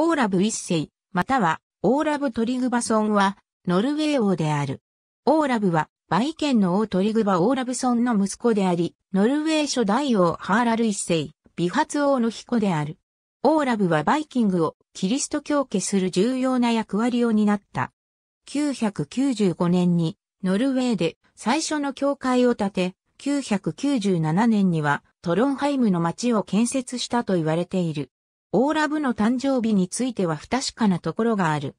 オーラブ・一世、またはオーラブ・トリグバソンは、ノルウェー王である。オーラブは、バイケンの王トリグバ・オーラブソンの息子であり、ノルウェー初代王ハーラル一世、美髪王の彦である。オーラブはバイキングをキリスト教家する重要な役割を担った。995年にノルウェーで最初の教会を建て、997年にはトロンハイムの町を建設したと言われている。オーラブの誕生日については不確かなところがある。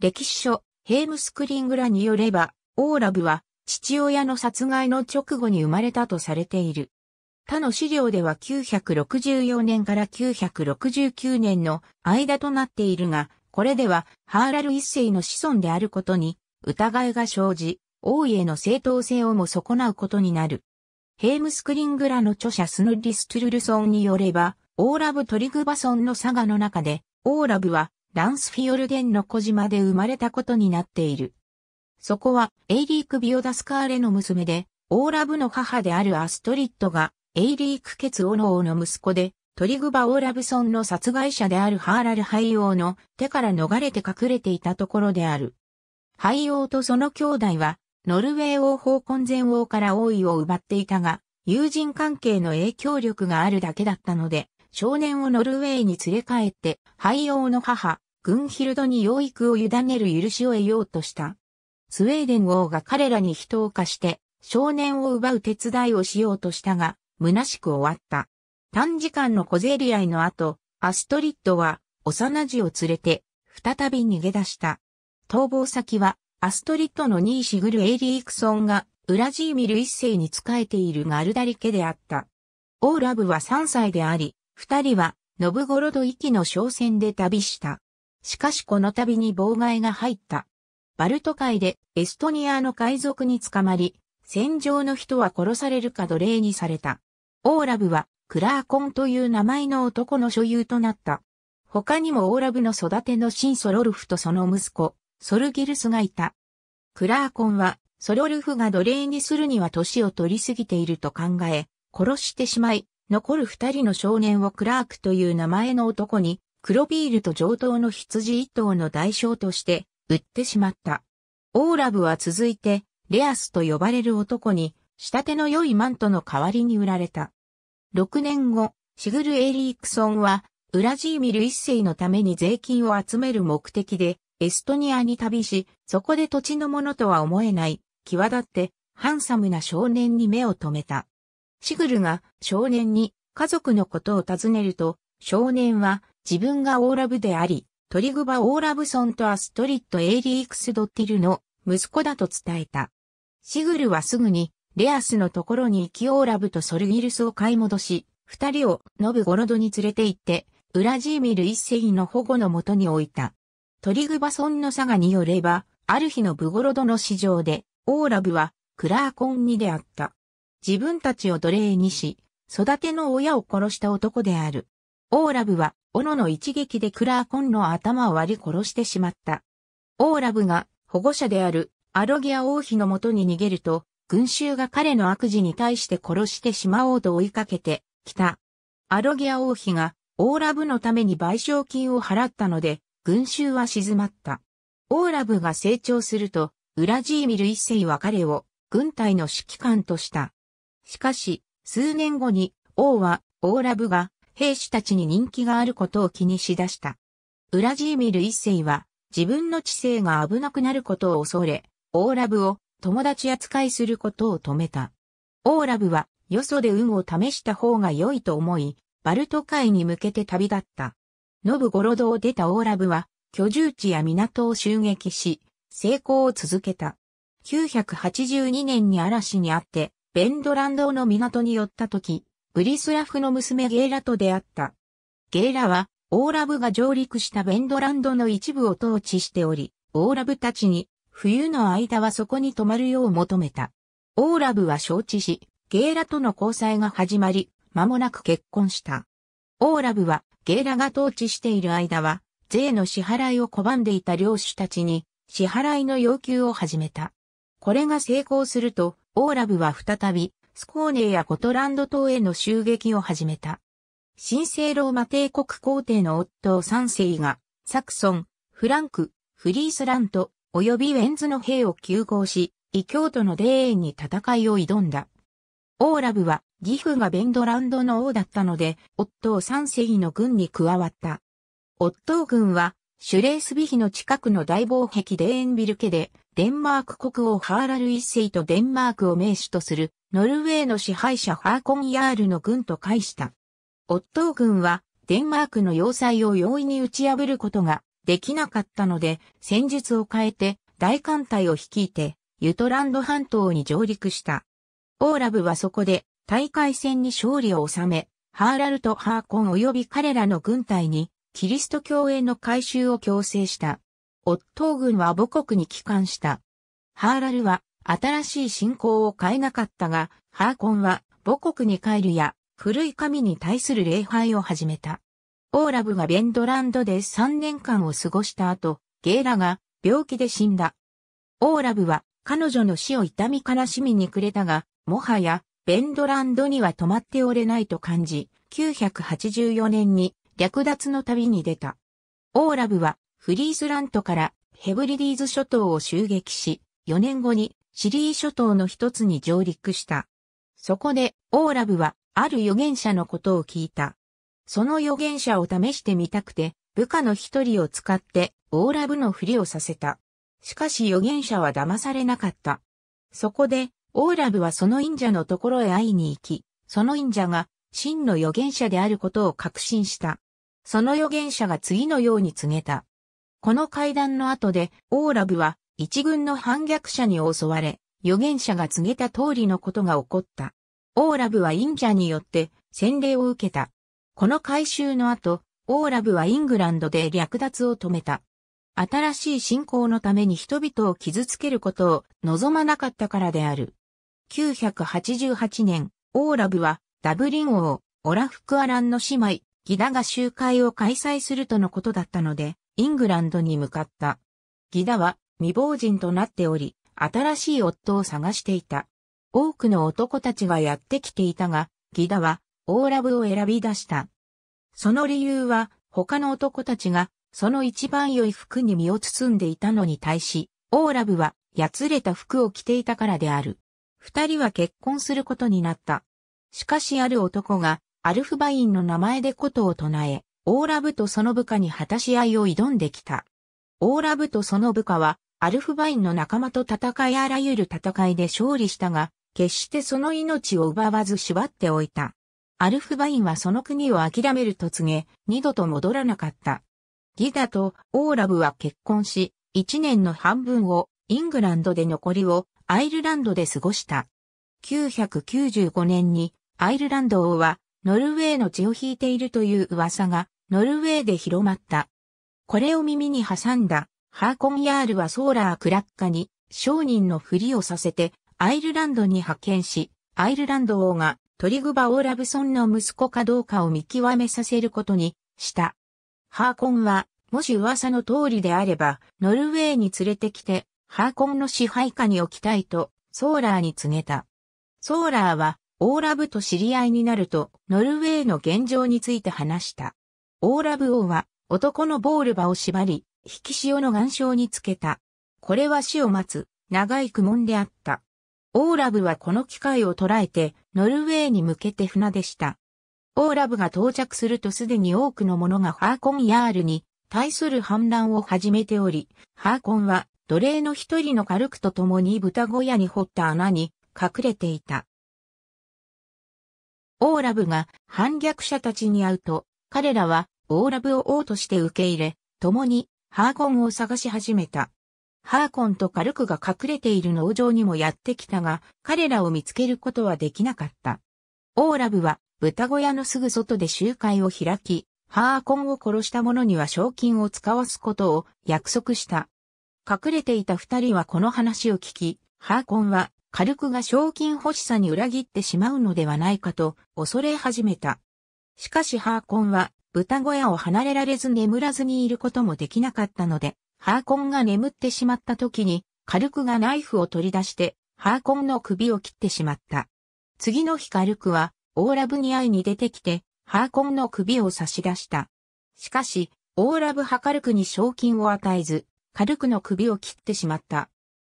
歴史書、ヘームスクリングラによれば、オーラブは父親の殺害の直後に生まれたとされている。他の資料では964年から969年の間となっているが、これではハーラル一世の子孫であることに疑いが生じ、王位の正当性をも損なうことになる。ヘームスクリングラの著者スノリストゥルルソンによれば、オーラブ・トリグバソンの佐賀の中で、オーラブはランスフィヨルゲンの小島で生まれたことになっている。そこはエイリーク・ビオダスカーレの娘で、オーラブの母であるアストリッドが、エイリーク・ケツ・オノ王の息子で、トリグバ・オーラブソンの殺害者であるハーラル・ハイ王の手から逃れて隠れていたところである。ハイ王とその兄弟は、ノルウェー王法根前王から王位を奪っていたが、友人関係の影響力があるだけだったので、少年をノルウェーに連れ帰って、廃王の母、グンヒルドに養育を委ねる許しを得ようとした。スウェーデン王が彼らに人を貸して、少年を奪う手伝いをしようとしたが、虚しく終わった。短時間の小競り合いの後、アストリッドは幼児を連れて、再び逃げ出した。逃亡先は、アストリッドのニーシグル・エイリークソンが、ウラジーミル一世に仕えているガルダリ家であった。オーラブは3歳であり、二人は、ノブゴロドきの商船で旅した。しかしこの旅に妨害が入った。バルト海でエストニアの海賊に捕まり、戦場の人は殺されるか奴隷にされた。オーラブはクラーコンという名前の男の所有となった。他にもオーラブの育てのンソロルフとその息子、ソルギルスがいた。クラーコンはソロルフが奴隷にするには年を取りすぎていると考え、殺してしまい、残る二人の少年をクラークという名前の男に、黒ビールと上等の羊一頭の代償として、売ってしまった。オーラブは続いて、レアスと呼ばれる男に、仕立ての良いマントの代わりに売られた。6年後、シグル・エリークソンは、ウラジーミル一世のために税金を集める目的で、エストニアに旅し、そこで土地のものとは思えない、際立って、ハンサムな少年に目を留めた。シグルが少年に家族のことを尋ねると、少年は自分がオーラブであり、トリグバ・オーラブソンとアストリッド・エイリークス・ドッティルの息子だと伝えた。シグルはすぐにレアスのところに行きオーラブとソルギルスを買い戻し、二人をノブゴロドに連れて行って、ウラジーミル一世の保護のもとに置いた。トリグバソンの佐賀によれば、ある日のブゴロドの市場で、オーラブはクラーコンに出会った。自分たちを奴隷にし、育ての親を殺した男である。オーラブは、斧の一撃でクラーコンの頭を割り殺してしまった。オーラブが保護者であるアロギア王妃のもとに逃げると、群衆が彼の悪事に対して殺してしまおうと追いかけてきた。アロギア王妃がオーラブのために賠償金を払ったので、群衆は静まった。オーラブが成長すると、ウラジーミル一世は彼を軍隊の指揮官とした。しかし、数年後に王はオーラブが兵士たちに人気があることを気にしだした。ウラジーミル一世は自分の知性が危なくなることを恐れ、オーラブを友達扱いすることを止めた。オーラブはよそで運を試した方が良いと思い、バルト海に向けて旅立った。ノブゴロドを出たオーラブは、居住地や港を襲撃し、成功を続けた。982年に嵐にあって、ベンドランドの港に寄った時、ブリスラフの娘ゲイラと出会った。ゲイラは、オーラブが上陸したベンドランドの一部を統治しており、オーラブたちに、冬の間はそこに泊まるよう求めた。オーラブは承知し、ゲイラとの交際が始まり、間もなく結婚した。オーラブは、ゲイラが統治している間は、税の支払いを拒んでいた領主たちに、支払いの要求を始めた。これが成功すると、オーラブは再び、スコーネーやゴトランド島への襲撃を始めた。神聖ローマ帝国皇帝の夫三世が、サクソン、フランク、フリースラント、及びウェンズの兵を急行し、異教徒の霊園に戦いを挑んだ。オーラブは、義父がベンドランドの王だったので、夫三3世の軍に加わった。夫軍は、シュレースビヒの近くの大防壁デーンビル家で、デンマーク国王ハーラル一世とデンマークを名手とする、ノルウェーの支配者ハーコンヤールの軍と会した。オットー軍は、デンマークの要塞を容易に打ち破ることができなかったので、戦術を変えて、大艦隊を率いて、ユトランド半島に上陸した。オーラブはそこで、大海戦に勝利を収め、ハーラルとハーコン及び彼らの軍隊にキリスト教への改宗を強制した。オットー軍は母国に帰還した。ハーラルは新しい信仰を変えなかったが、ハーコンは母国に帰るや古い神に対する礼拝を始めた。オーラブがベンドランドで3年間を過ごした後、ゲーラが病気で死んだ。オーラブは彼女の死を痛み悲しみにくれたが、もはやベンドランドには泊まっておれないと感じ、984年に略奪の旅に出た。オーラブはフリーズラントからヘブリディーズ諸島を襲撃し、4年後にシリー諸島の一つに上陸した。そこでオーラブはある預言者のことを聞いた。その預言者を試してみたくて、部下の一人を使ってオーラブのふりをさせた。しかし預言者は騙されなかった。そこで、オーラブはその忍者のところへ会いに行き、その忍者が真の預言者であることを確信した。その預言者が次のように告げた。この会談の後で、オーラブは一軍の反逆者に襲われ、預言者が告げた通りのことが起こった。オーラブはインジャによって洗礼を受けた。この改修の後、オーラブはイングランドで略奪を止めた。新しい信仰のために人々を傷つけることを望まなかったからである。988年、オーラブはダブリン王、オラフクアランの姉妹、ギダが集会を開催するとのことだったので、イングランドに向かった。ギダは未亡人となっており、新しい夫を探していた。多くの男たちがやってきていたが、ギダはオーラブを選び出した。その理由は、他の男たちが、その一番良い服に身を包んでいたのに対し、オーラブは、やつれた服を着ていたからである。二人は結婚することになった。しかしある男が、アルフバインの名前でことを唱え、オーラブとその部下に果たし合いを挑んできた。オーラブとその部下は、アルフバインの仲間と戦いあらゆる戦いで勝利したが、決してその命を奪わず縛っておいた。アルフバインはその国を諦めると告げ、二度と戻らなかった。ギダとオーラブは結婚し、一年の半分をイングランドで残りをアイルランドで過ごした。995年にアイルランド王はノルウェーの血を引いているという噂が、ノルウェーで広まった。これを耳に挟んだ、ハーコンヤールはソーラークラッカに、商人のふりをさせて、アイルランドに派遣し、アイルランド王がトリグバ・オーラブソンの息子かどうかを見極めさせることにした。ハーコンは、もし噂の通りであれば、ノルウェーに連れてきて、ハーコンの支配下に置きたいと、ソーラーに告げた。ソーラーは、オーラブと知り合いになると、ノルウェーの現状について話した。オーラブ王は、男のボール場を縛り、引き潮の岩礁につけた。これは死を待つ、長い苦悶であった。オーラブはこの機会を捉えて、ノルウェーに向けて船でした。オーラブが到着するとすでに多くの者がハーコンヤールに対する反乱を始めており、ハーコンは奴隷の一人の軽くと共に豚小屋に掘った穴に隠れていた。オーラブが反逆者たちに会うと、彼らはオーラブを王として受け入れ、共にハーコンを探し始めた。ハーコンとカルクが隠れている農場にもやってきたが、彼らを見つけることはできなかった。オーラブは豚小屋のすぐ外で集会を開き、ハーコンを殺した者には賞金を使わすことを約束した。隠れていた二人はこの話を聞き、ハーコンは火力が賞金欲しさに裏切ってしまうのではないかと恐れ始めた。しかしハーコンは豚小屋を離れられず眠らずにいることもできなかったので、ハーコンが眠ってしまった時に、火力がナイフを取り出して、ハーコンの首を切ってしまった。次の日火力は、オーラブに会いに出てきて、ハーコンの首を差し出した。しかし、オーラブは火力に賞金を与えず、火力の首を切ってしまった。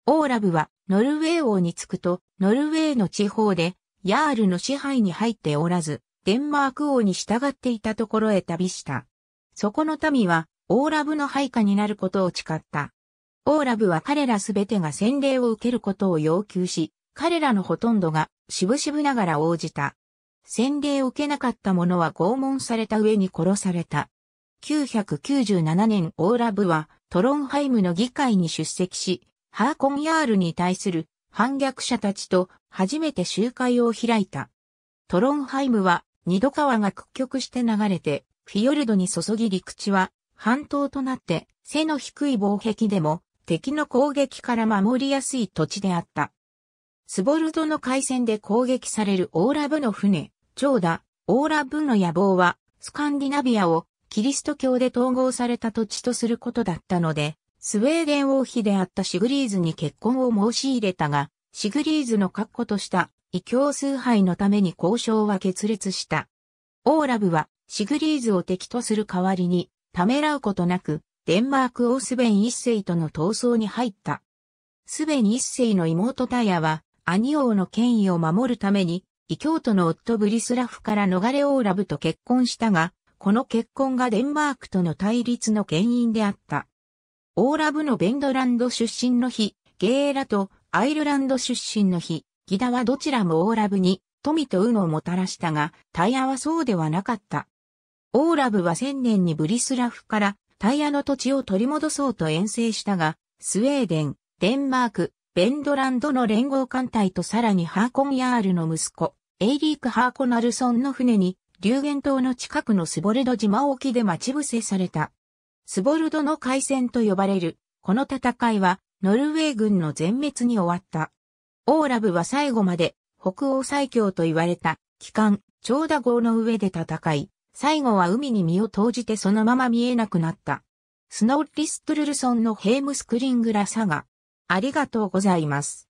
オーラブはノルウェー王に着くと、ノルウェーの地方で、ヤールの支配に入っておらず、デンマーク王に従っていたところへ旅した。そこの民は、オーラブの配下になることを誓った。オーラブは彼らすべてが洗礼を受けることを要求し、彼らのほとんどが、渋々ながら応じた。洗礼を受けなかった者は拷問された上に殺された。997年オーラブはトロンハイムの議会に出席し、ハーコンヤールに対する反逆者たちと初めて集会を開いた。トロンハイムは二度川が屈曲して流れてフィヨルドに注ぎ陸地は半島となって背の低い防壁でも敵の攻撃から守りやすい土地であった。スボルドの海戦で攻撃されるオーラブの船、長打、オーラブの野望はスカンディナビアをキリスト教で統合された土地とすることだったので、スウェーデン王妃であったシグリーズに結婚を申し入れたが、シグリーズの確固とした異教崇拝のために交渉は決裂した。オーラブはシグリーズを敵とする代わりに、ためらうことなく、デンマーク王スベン一世との闘争に入った。スベン一世の妹タヤは、兄王の権威を守るために、異教徒の夫ブリスラフから逃れオーラブと結婚したが、この結婚がデンマークとの対立の原因であった。オーラブのベンドランド出身の日、ゲーラとアイルランド出身の日、ギダはどちらもオーラブに富と運をもたらしたが、タイヤはそうではなかった。オーラブは千年にブリスラフからタイヤの土地を取り戻そうと遠征したが、スウェーデン、デンマーク、ベンドランドの連合艦隊とさらにハーコンヤールの息子、エイリーク・ハーコナルソンの船に、流言島の近くのスボルド島沖で待ち伏せされた。スボルドの海戦と呼ばれる。この戦いは、ノルウェー軍の全滅に終わった。オーラブは最後まで、北欧最強と言われた、機関、長打号の上で戦い、最後は海に身を投じてそのまま見えなくなった。スノーリストゥルルソンのヘームスクリングラサガ。ありがとうございます。